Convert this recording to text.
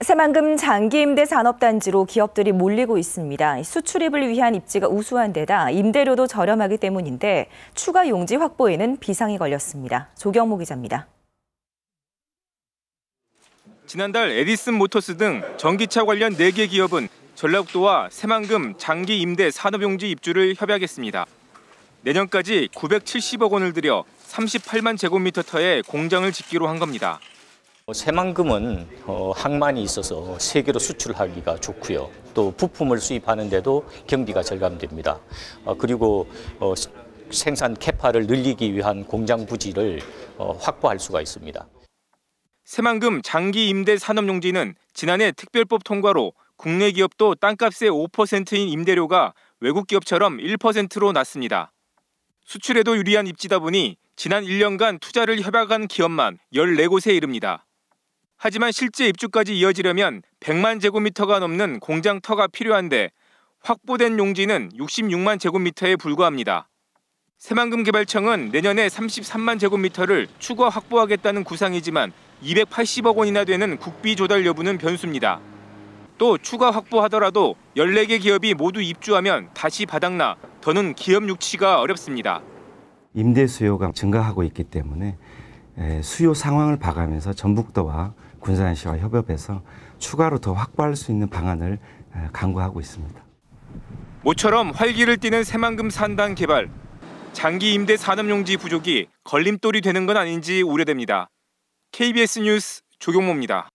새만금 장기 임대 산업단지로 기업들이 몰리고 있습니다. 수출입을 위한 입지가 우수한 데다 임대료도 저렴하기 때문인데 추가 용지 확보에는 비상이 걸렸습니다. 조경모 기자입니다. 지난달 에디슨 모터스 등 전기차 관련 4개 기업은 전라북도와 새만금 장기 임대 산업용지 입주를 협약했습니다. 내년까지 970억 원을 들여 38만 제곱미터 터에 공장을 짓기로 한 겁니다. 어, 새만금은 어, 항만이 있어서 세계로 수출하기가 좋고요. 또 부품을 수입하는데도 경비가 절감됩니다. 어, 그리고 생산 캐파를 늘리기 위한 공장 부지를 확보할 수가 있습니다. 새만금 장기 임대 산업용지는 지난해 특별법 통과로 국내 기업도 땅값의 5%인 임대료가 외국 기업처럼 1%로 낮습니다. 수출에도 유리한 입지다 보니 지난 1년간 투자를 협약한 기업만 14곳에 이릅니다. 하지만 실제 입주까지 이어지려면 100만 제곱미터가 넘는 공장터가 필요한데 확보된 용지는 66만 제곱미터에 불과합니다. 새만금 개발청은 내년에 33만 제곱미터를 추가 확보하겠다는 구상이지만 280억 원이나 되는 국비 조달 여부는 변수입니다. 또 추가 확보하더라도 14개 기업이 모두 입주하면 다시 바닥나 더는 기업 유치가 어렵습니다. 임대 수요가 증가하고 있기 때문에 예, 수요 상황을 봐가면서 전북도와 군산시와 협업해서 추가로 더 확보할 수 있는 방안을 예, 강구하고 있습니다. 모처럼 활기를 띠는 새만금 산단 개발. 장기 임대 산업용지 부족이 걸림돌이 되는 건 아닌지 우려됩니다. KBS 뉴스 조경모입니다.